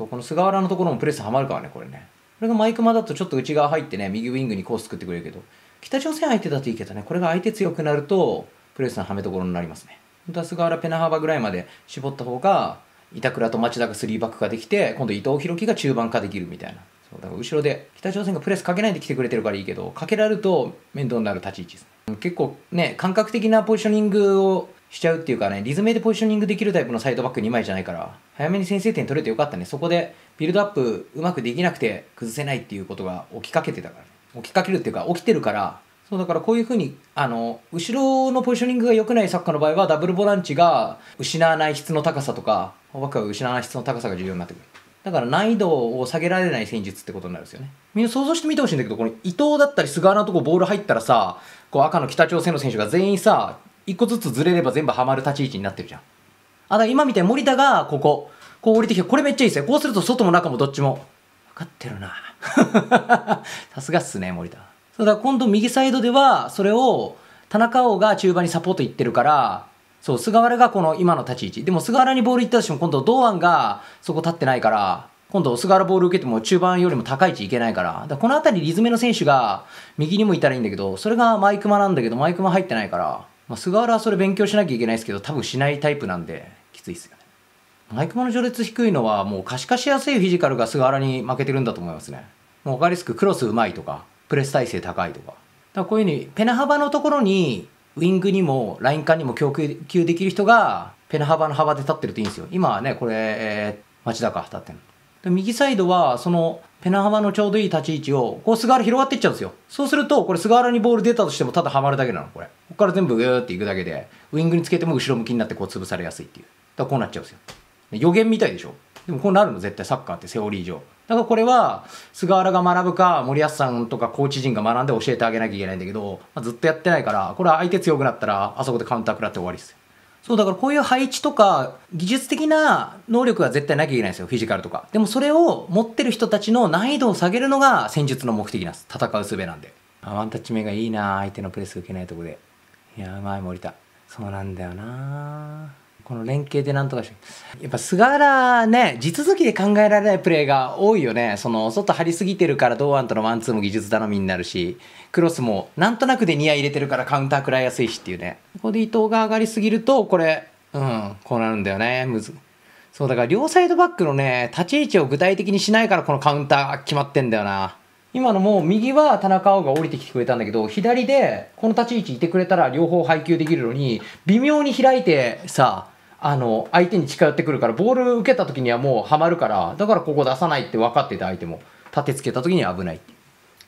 そうこの菅原のところもプレスはまるからねこれねこれがマイクマだとちょっと内側入ってね右ウィングにコース作ってくれるけど北朝鮮相手だといいけどねこれが相手強くなるとプレスのはめどころになりますね本当は菅原ペナ幅ぐらいまで絞った方が板倉と町田が3バック化できて今度伊藤洋樹が中盤化できるみたいなそうだから後ろで北朝鮮がプレスかけないで来てくれてるからいいけどかけられると面倒になる立ち位置です、結構ね感覚的なポジショニングをしちゃうっていうかね、リズムでポジショニングできるタイプのサイドバック2枚じゃないから、早めに先制点取れてよかったね。そこでビルドアップうまくできなくて崩せないっていうことが起きかけてたからね。起きかけるっていうか、起きてるから、そうだからこういうふうに、あの、後ろのポジショニングが良くないサッカーの場合は、ダブルボランチが失わない質の高さとか、バックが失わない質の高さが重要になってくる。だから難易度を下げられない戦術ってことになるんですよね。みんな想像してみてほしいんだけど、この伊藤だったり菅原のとこボール入ったらさ、こう赤の北朝鮮の選手が全員さ、一個ずつずれれば全部ハマる立ち位置になってるじゃん。あ、だから今みたいに森田がここ、こう降りてきて、これめっちゃいいですよ。こうすると外も中もどっちも。分かってるな。さすがっすね、森田。そうだ今度右サイドでは、それを田中碧が中盤にサポートいってるから、そう、菅原がこの今の立ち位置。でも菅原にボールいったとしても今度堂安がそこ立ってないから、今度菅原ボール受けても中盤よりも高い位置いけないから、だこの辺りリズムの選手が右にもいたらいいんだけど、それがマイクマなんだけど、マイクマ入ってないから、まあ、菅原はそれ勉強しなきゃいけないですけど、多分しないタイプなんで、きついですよね。マイクマの序列低いのは、もう可視化しやすいフィジカルが菅原に負けてるんだと思いますね。もう分かりやすくクロスうまいとか、プレス体勢高いとか。だからこういうふうに、ペナ幅のところに、ウィングにも、ライン間にも供給できる人が、ペナ幅の幅で立ってるといいんですよ。今はね、これ、えー、町田か、立ってる右サイドは、その、ペナ浜のちょうどいい立ち位置を、こう菅原広がっていっちゃうんですよ。そうすると、これ菅原にボール出たとしてもただハマるだけなの、これ。ここから全部グーっていくだけで、ウイングにつけても後ろ向きになってこう潰されやすいっていう。だからこうなっちゃうんですよ。予言みたいでしょでもこうなるの絶対サッカーってセオリー上。だからこれは菅原が学ぶか森保さんとかコーチ陣が学んで教えてあげなきゃいけないんだけど、まあ、ずっとやってないからこれは相手強くなったらあそこでカウンター食らって終わりですよ。そうだからこういう配置とか技術的な能力は絶対なきゃいけないんですよフィジカルとかでもそれを持ってる人たちの難易度を下げるのが戦術の目的なんです戦う術なんでワンタッチ目がいいな相手のプレス受けないとこでいやうまい森田そうなんだよなこの連携でなんとかしやっぱ菅原ね地続きで考えられないプレーが多いよねその外張りすぎてるから堂安とのワンツーも技術頼みになるしクロスもなんとなくでニア入れてるからカウンター食らいやすいしっていうねここで伊藤が上がりすぎるとこれうんこうなるんだよねむずそうだから両サイドバックのね立ち位置を具体的にしないからこのカウンター決まってんだよな今のも右は田中碧が降りてきてくれたんだけど左でこの立ち位置いてくれたら両方配球できるのに微妙に開いてさあの相手に近寄ってくるからボール受けた時にはもうはまるからだからここ出さないって分かってた相手も立てつけた時には危ない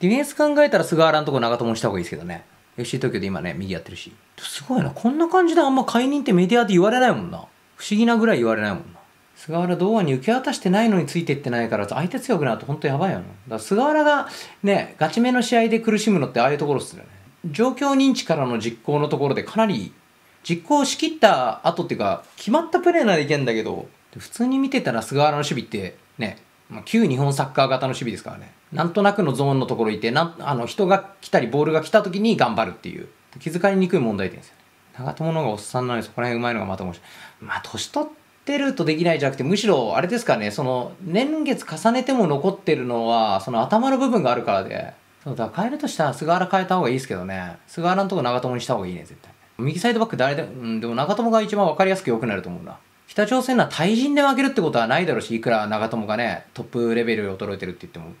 ディフェンス考えたら菅原のとこ長友にした方がいいですけどね FC 東京で今ね右やってるしすごいなこんな感じであんま解任ってメディアで言われないもんな不思議なぐらい言われないもんな菅原堂安に受け渡してないのについていってないから相手強くなると本当やばいよなだから菅原がねガチめの試合で苦しむのってああいうところっすよね状況認知からの実行のところでかなり実行しきった後っていうか決まったプレーならいけんだけど普通に見てたら菅原の守備ってね、まあ、旧日本サッカー型の守備ですからねなんとなくのゾーンのところいてなんあの人が来たりボールが来た時に頑張るっていう気遣いにくい問題点ですよね長友のがおっさんなのにそこら辺うまいのがまた面白いまあ年取っててるとできないじゃなくてむしろあれですかねその年月重ねても残ってるのはその頭の部分があるからでそうだ変えるとしたら菅原変えた方がいいですけどね菅原のとこ長友にした方がいいね絶対右サイドバック誰で,、も、うん、でも長友が一番分かりやすく良くなると思うな北朝鮮は対人で負けるってことはないだろうしいくら長友がねトップレベルを衰えてるって言っても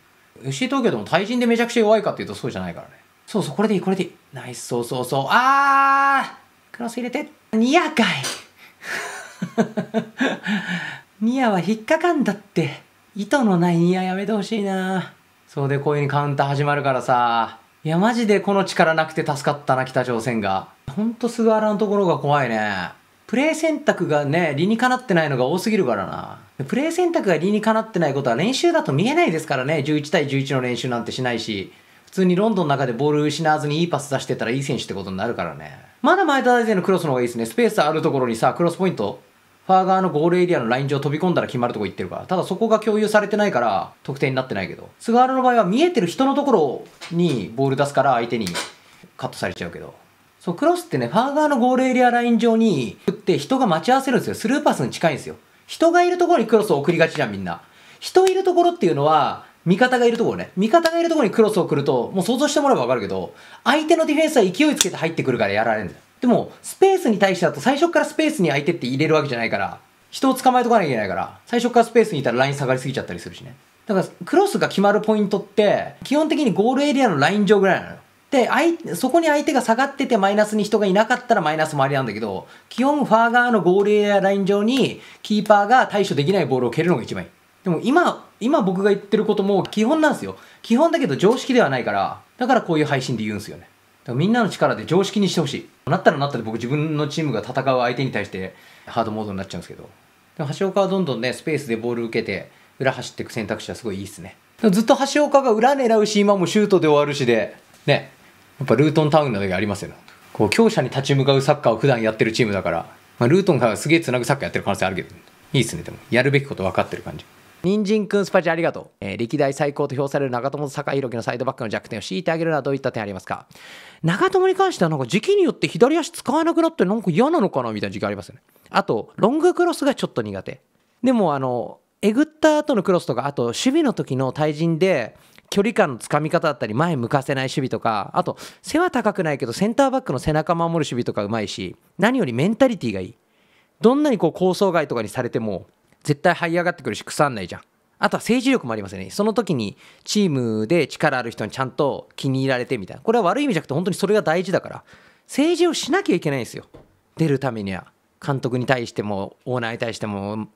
FC 東京でも対人でめちゃくちゃ弱いかっていうとそうじゃないからねそうそうこれでいいこれでいいナイスそうそうそうあークロス入れてニアかいニ アは引っかかんだって。意図のないニアやめてほしいな。そうでこういうにカウンター始まるからさ。いや、マジでこの力なくて助かったな、北朝鮮が。ほんと菅原のところが怖いね。プレイ選択がね、理にかなってないのが多すぎるからな。プレイ選択が理にかなってないことは練習だと見えないですからね。11対11の練習なんてしないし。普通にロンドンの中でボール失わずにいいパス出してたらいい選手ってことになるからね。まだ前田大然のクロスの方がいいですね。スペースあるところにさ、クロスポイントファー側のゴールエリアのライン上飛び込んだら決まるとこ行ってるから。ただそこが共有されてないから、得点になってないけど。菅原の場合は見えてる人のところにボール出すから相手にカットされちゃうけど。そう、クロスってね、ファー側のゴールエリアライン上に打って人が待ち合わせるんですよ。スルーパスに近いんですよ。人がいるところにクロスを送りがちじゃん、みんな。人いるところっていうのは、味方がいるところね。味方がいるところにクロスを送ると、もう想像してもらえばわかるけど、相手のディフェンスは勢いつけて入ってくるからやられるんだよ。でも、スペースに対してだと最初からスペースに相手って入れるわけじゃないから、人を捕まえとかなきゃいけないから、最初からスペースにいたらライン下がりすぎちゃったりするしね。だから、クロスが決まるポイントって、基本的にゴールエリアのライン上ぐらいなのよ。で、そこに相手が下がっててマイナスに人がいなかったらマイナスもありなんだけど、基本ファー側のゴールエリアライン上に、キーパーが対処できないボールを蹴るのが一番いい。でも今、今僕が言ってることも基本なんですよ。基本だけど常識ではないから、だからこういう配信で言うんですよね。だからみんなの力で常識にしてほしい。なったらなったで僕自分のチームが戦う相手に対してハードモードになっちゃうんですけど。でも橋岡はどんどんね、スペースでボール受けて、裏走っていく選択肢はすごいいいですね。ずっと橋岡が裏狙うし、今もシュートで終わるしで、ね、やっぱルートンタウンの時ありますよね。こう、強者に立ち向かうサッカーを普段やってるチームだから、まあ、ルートンがすげえ繋ぐサッカーやってる可能性あるけど、いいですね、でも。やるべきこと分かってる感じ。人参くんスパチャありがとう、えー、歴代最高と評される長友と坂宏樹のサイドバックの弱点を強いてあげるのはどういった点ありますか長友に関してはなんか時期によって左足使わなくなってなんか嫌なのかなみたいな時期ありますよねあとロングクロスがちょっと苦手でもあのえぐった後のクロスとかあと守備の時の対人で距離感のつかみ方だったり前向かせない守備とかあと背は高くないけどセンターバックの背中守る守備とかうまいし何よりメンタリティーがいいどんなにこう構想外とかにされても絶対這い上がってくるし腐んないじゃんあとは政治力もありますよねその時にチームで力ある人にちゃんと気に入られてみたいなこれは悪い意味じゃなくて本当にそれが大事だから政治をしなきゃいけないんですよ出るためには監督に対してもオーナーに対しても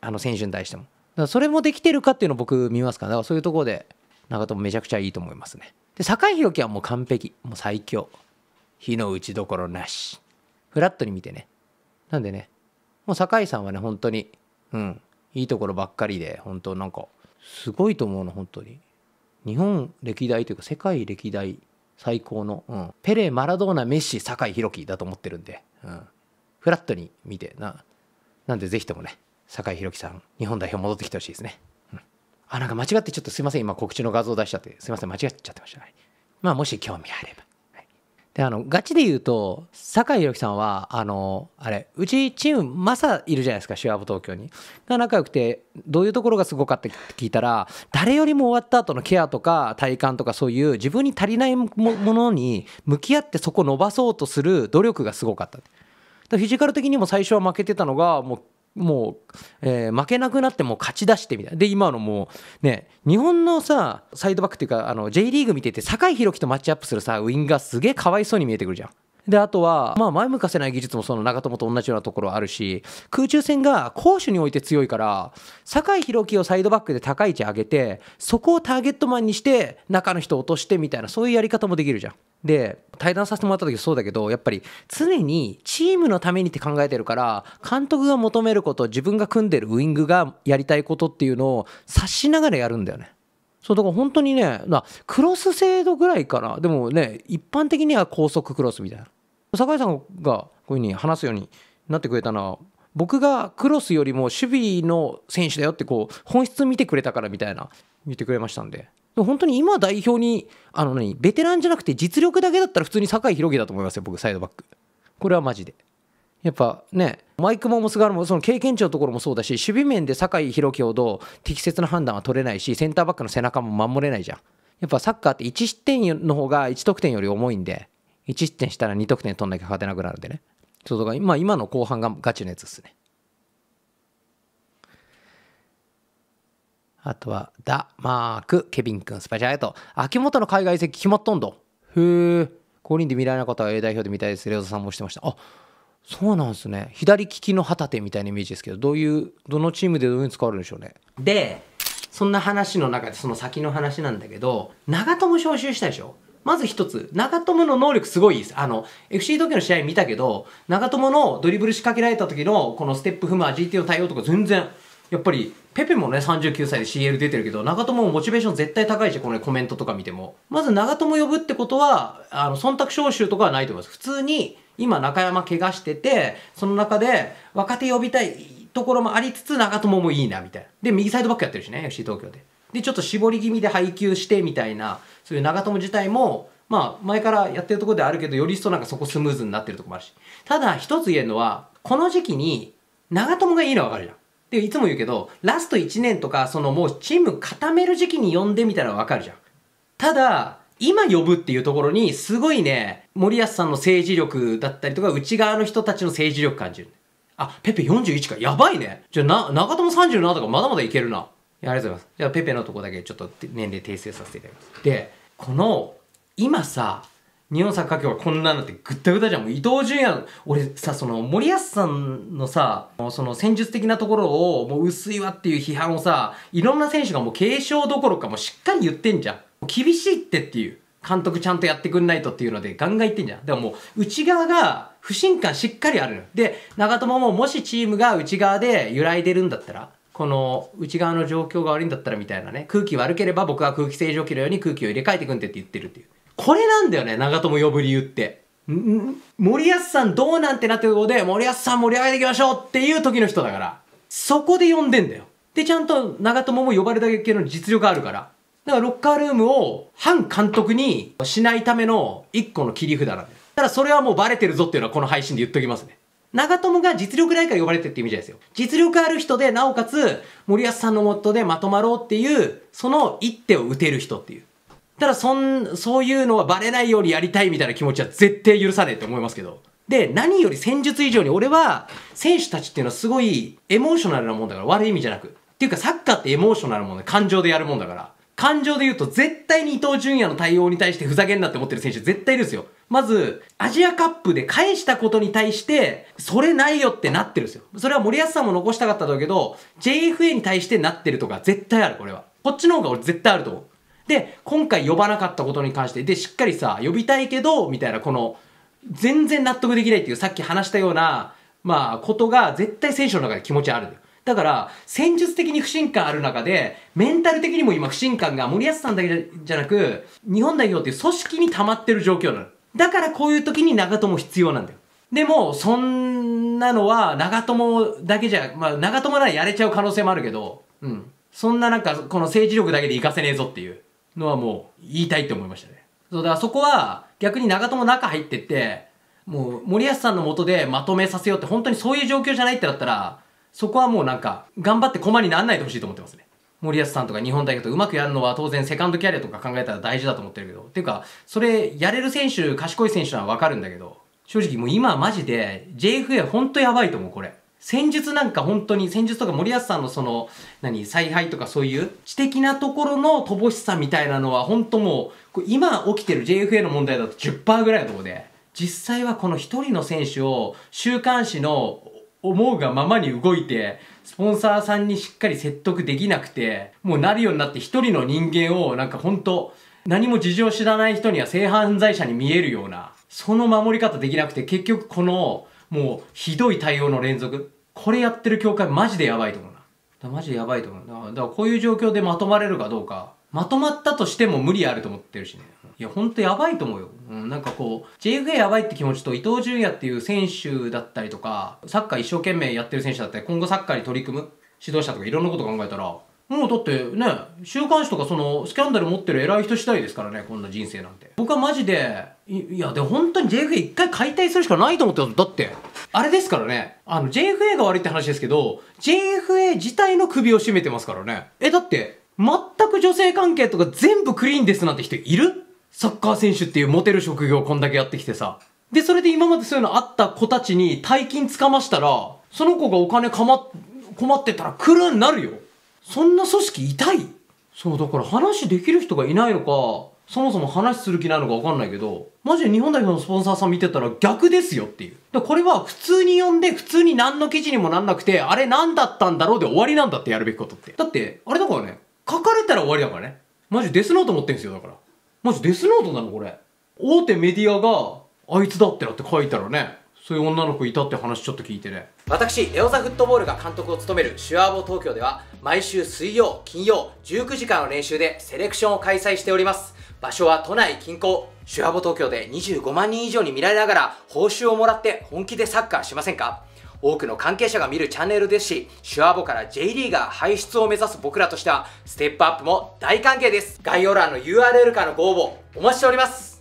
あの選手に対してもだからそれもできてるかっていうのを僕見ますからだからそういうところで長友めちゃくちゃいいと思いますねで酒井宏樹はもう完璧もう最強火の打ちどころなしフラットに見てねなんでねもう酒井さんはね本当にうんいいところばっかりで本当なんかすごいと思うの本当に日本歴代というか世界歴代最高の、うん、ペレマラドーナメッシ酒井宏樹だと思ってるんで、うん、フラットに見てななんでぜひともね酒井宏樹さん日本代表戻ってきてほしいですね、うん、あなんか間違ってちょっとすいません今告知の画像出しちゃってすいません間違っちゃってました、ね、まあもし興味あればであのガチで言うと酒井宏樹さんはあのあれうちチームマサいるじゃないですかシュアボブ東京にが仲良くてどういうところがすごかったて聞いたら誰よりも終わった後のケアとか体幹とかそういう自分に足りないものに向き合ってそこ伸ばそうとする努力がすごかった。フィジカル的にも最初は負けてたのがもうもう、えー、負けなくなっても勝ち出してみたいなで今のもうね日本のさサイドバックっていうかあの J リーグ見てて酒井宏樹とマッチアップするさウイングがすげえかわいそうに見えてくるじゃんであとは、まあ、前向かせない技術もその長友と同じようなところあるし空中戦が攻守において強いから酒井宏樹をサイドバックで高い位置上げてそこをターゲットマンにして中の人を落としてみたいなそういうやり方もできるじゃん。で対談させてもらった時そうだけどやっぱり常にチームのためにって考えてるから監督が求めること自分が組んでるウイングがやりたいことっていうのを察しながらやるんだよね。そうだから本当にねクロス制度ぐらいからでもね一般的には高速クロスみたいな酒井さんがこういうふうに話すようになってくれたのは僕がクロスよりも守備の選手だよってこう本質見てくれたからみたいな言ってくれましたんで。でも本当に今代表にあの何ベテランじゃなくて実力だけだったら普通に酒井宏樹だと思いますよ僕サイドバックこれはマジで。やっぱね、マイクもモス側もその経験値のところもそうだし、守備面で酒井宏樹ほど適切な判断は取れないし、センターバックの背中も守れないじゃん。やっぱサッカーって1失点の方が1得点より重いんで、1失点したら2得点取んなきゃ勝てなくなるんでね。そうだから今今の後半がガチのやつですね。あとは、ダ・マーク・ケビン君、スパチャイト。秋元の海外移籍決まっとんど。へえ。5人で見られなかったら A 代表で見たいです。レオザさんもしてました。あそうなんですね左利きの旗手みたいなイメージですけどどういうどのチームでどういうに使われるんでしょうねでそんな話の中でその先の話なんだけど長友招集したでしょまず一つ、長友の能力すごいです。あの、FC 東京の試合見たけど、長友のドリブル仕掛けられた時のこのステップ踏むアジーティの対応とか全然やっぱりペペもね39歳で CL 出てるけど長友もモチベーション絶対高いしこの、コメントとか見てもまず長友呼ぶってことはあの忖度招集とかはないと思います普通に今中山怪我しててその中で若手呼びたいところもありつつ長友もいいなみたいなで右サイドバックやってるしね FC 東京ででちょっと絞り気味で配球してみたいなそういう長友自体もまあ前からやってるところであるけどより一層なんかそこスムーズになってるとこもあるしただ一つ言えるのはこの時期に長友がいいのはわかるじゃんで、いつも言うけど、ラスト1年とか、そのもうチーム固める時期に呼んでみたらわかるじゃん。ただ、今呼ぶっていうところに、すごいね、森保さんの政治力だったりとか、内側の人たちの政治力感じる。あ、ペペ41か。やばいね。じゃな、長友37とかまだまだいけるな。ありがとうございます。じゃあ、ペペのとこだけちょっと年齢訂正させていただきます。で、この、今さ、日本サッカー協はこんなんなってぐったぐたじゃん。もう伊東純也、俺さ、その森保さんのさ、その戦術的なところをもう薄いわっていう批判をさ、いろんな選手がもう継承どころかもうしっかり言ってんじゃん。厳しいってっていう。監督ちゃんとやってくんないとっていうのでガンガン言ってんじゃん。でももう内側が不信感しっかりあるの。で、長友ももしチームが内側で揺らいでるんだったら、この内側の状況が悪いんだったらみたいなね、空気悪ければ僕は空気清浄機のように空気を入れ替えてくんでって言ってるっていう。これなんだよね、長友呼ぶ理由って。森保さんどうなんてなってとこで、森保さん盛り上げていきましょうっていう時の人だから、そこで呼んでんだよ。で、ちゃんと長友も呼ばれただけの実力あるから。だからロッカールームを反監督にしないための一個の切り札なんだよ。ただそれはもうバレてるぞっていうのはこの配信で言っときますね。長友が実力ないから呼ばれてって意味じゃないですよ。実力ある人で、なおかつ森保さんのもとでまとまろうっていう、その一手を打てる人っていう。ただそん、そういうのはバレないようにやりたいみたいな気持ちは絶対許さねえって思いますけど。で、何より戦術以上に俺は、選手たちっていうのはすごいエモーショナルなもんだから、悪い意味じゃなく。っていうかサッカーってエモーショナルもんね、感情でやるもんだから。感情で言うと絶対に伊藤純也の対応に対してふざけんなって思ってる選手絶対いるんですよ。まず、アジアカップで返したことに対して、それないよってなってるんですよ。それは森保さんも残したかったんだけど、JFA に対してなってるとか絶対ある、これは。こっちの方が俺絶対あると思う。で、今回呼ばなかったことに関して、で、しっかりさ、呼びたいけど、みたいな、この、全然納得できないっていう、さっき話したような、まあ、ことが絶対選手の中で気持ちあるんだよ。だから、戦術的に不信感ある中で、メンタル的にも今不信感が森保さんだけじゃなく、日本代表っていう組織に溜まってる状況なの。だからこういう時に長友必要なんだよ。でも、そんなのは長友だけじゃ、まあ長友ならやれちゃう可能性もあるけど、うん。そんななんか、この政治力だけで活かせねえぞっていう。のはもう言いたいって思いましたね。そうだからそこは逆に長友中入ってって、もう森保さんのもとでまとめさせようって本当にそういう状況じゃないってなったら、そこはもうなんか頑張って駒にならないでほしいと思ってますね。森保さんとか日本代表とうまくやるのは当然セカンドキャリアとか考えたら大事だと思ってるけど。っていうか、それやれる選手、賢い選手ならわかるんだけど、正直もう今マジで JFA ほんとやばいと思う、これ。戦術なんか本当に、戦術とか森保さんのその、何、采配とかそういう知的なところの乏しさみたいなのは本当もう、今起きてる JFA の問題だと10%ぐらいのところで、実際はこの一人の選手を週刊誌の思うがままに動いて、スポンサーさんにしっかり説得できなくて、もうなるようになって一人の人間をなんか本当、何も事情知らない人には性犯罪者に見えるような、その守り方できなくて、結局このもうひどい対応の連続これやってる教会マジでやばいと思うなマジでやばいと思うだからだからこういう状況でまとまれるかどうかまとまったとしても無理あると思ってるしねいやほんとやばいと思うよ、うん、なんかこう JFA やばいって気持ちと伊東純也っていう選手だったりとかサッカー一生懸命やってる選手だったり今後サッカーに取り組む指導者とかいろんなこと考えたらもうだってね週刊誌とかそのスキャンダル持ってる偉い人次第ですからねこんな人生なんて僕はマジでいやで本当に JFA 一回解体するしかないと思ってただってあれですからねあの JFA が悪いって話ですけど JFA 自体の首を絞めてますからねえだって全く女性関係とか全部クリーンですなんて人いるサッカー選手っていうモテる職業こんだけやってきてさでそれで今までそういうのあった子たちに大金つかましたらその子がお金かま困ってたら来るんなるよそんな組織痛いそう、だから話できる人がいないのか、そもそも話する気ないのか分かんないけど、マジで日本代表のスポンサーさん見てたら逆ですよっていう。これは普通に読んで、普通に何の記事にもなんなくて、あれ何だったんだろうで終わりなんだってやるべきことって。だって、あれだからね、書かれたら終わりだからね。マジデスノート持ってんすよ、だから。マジデスノートなのこれ。大手メディアが、あいつだってなって書いたらね、そういう女の子いたって話ちょっと聞いてね私エオザフットボールが監督を務めるシュアーボ東京では毎週水曜金曜19時間の練習でセレクションを開催しております場所は都内近郊シュアーボ東京で25万人以上に見られながら報酬をもらって本気でサッカーしませんか多くの関係者が見るチャンネルですし、シュアボから J リーガー輩出を目指す僕らとしては、ステップアップも大歓迎です。概要欄の URL からのご応募、お待ちしております。